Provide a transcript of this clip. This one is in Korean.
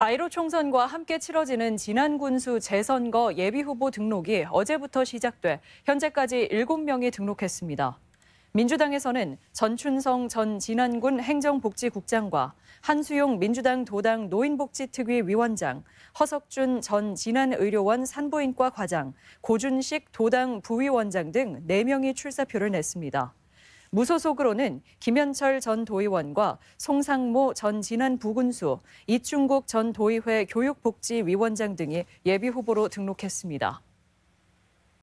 바이로 총선과 함께 치러지는 진안 군수 재선거 예비후보 등록이 어제부터 시작돼 현재까지 7명이 등록했습니다. 민주당에서는 전춘성 전 진안군 행정복지국장과 한수용 민주당 도당 노인복지특위 위원장, 허석준 전 진안의료원 산부인과 과장, 고준식 도당 부위원장 등 4명이 출사표를 냈습니다. 무소속으로는 김현철 전 도의원과 송상모 전 진안 부군수, 이충국 전 도의회 교육복지위원장 등이 예비 후보로 등록했습니다.